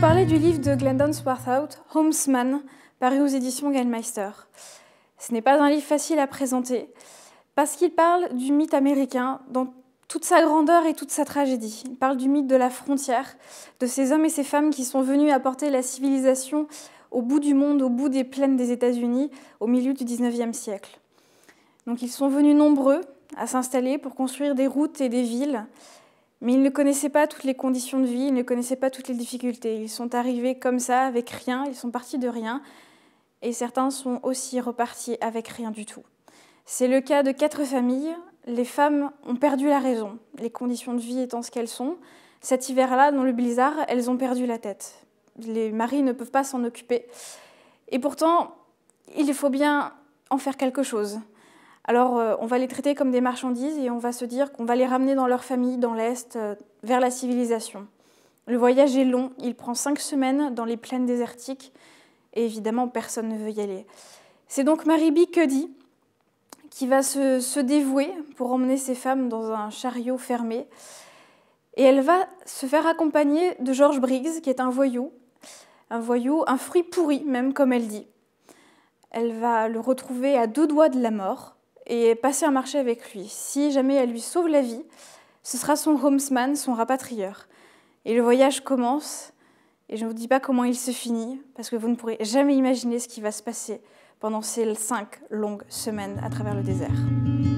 vous parler du livre de Glendon Swarthout, Homesman, paru aux éditions Gallmeister. Ce n'est pas un livre facile à présenter, parce qu'il parle du mythe américain dans toute sa grandeur et toute sa tragédie. Il parle du mythe de la frontière, de ces hommes et ces femmes qui sont venus apporter la civilisation au bout du monde, au bout des plaines des États-Unis, au milieu du 19e siècle. Donc ils sont venus nombreux à s'installer pour construire des routes et des villes, mais ils ne connaissaient pas toutes les conditions de vie, ils ne connaissaient pas toutes les difficultés. Ils sont arrivés comme ça, avec rien, ils sont partis de rien. Et certains sont aussi repartis avec rien du tout. C'est le cas de quatre familles. Les femmes ont perdu la raison, les conditions de vie étant ce qu'elles sont. Cet hiver-là, dans le blizzard, elles ont perdu la tête. Les maris ne peuvent pas s'en occuper. Et pourtant, il faut bien en faire quelque chose. Alors, euh, on va les traiter comme des marchandises et on va se dire qu'on va les ramener dans leur famille, dans l'Est, euh, vers la civilisation. Le voyage est long, il prend cinq semaines dans les plaines désertiques et évidemment, personne ne veut y aller. C'est donc Maribi Cuddy qui va se, se, dévouer pour emmener ses femmes dans un chariot fermé. Et elle va se faire accompagner de George Briggs, qui est un voyou, un voyou, un fruit pourri même, comme elle dit. Elle va le retrouver à deux doigts de la mort et passer un marché avec lui. Si jamais elle lui sauve la vie, ce sera son homesman, son rapatrieur. Et le voyage commence, et je ne vous dis pas comment il se finit, parce que vous ne pourrez jamais imaginer ce qui va se passer pendant ces cinq longues semaines à travers le désert.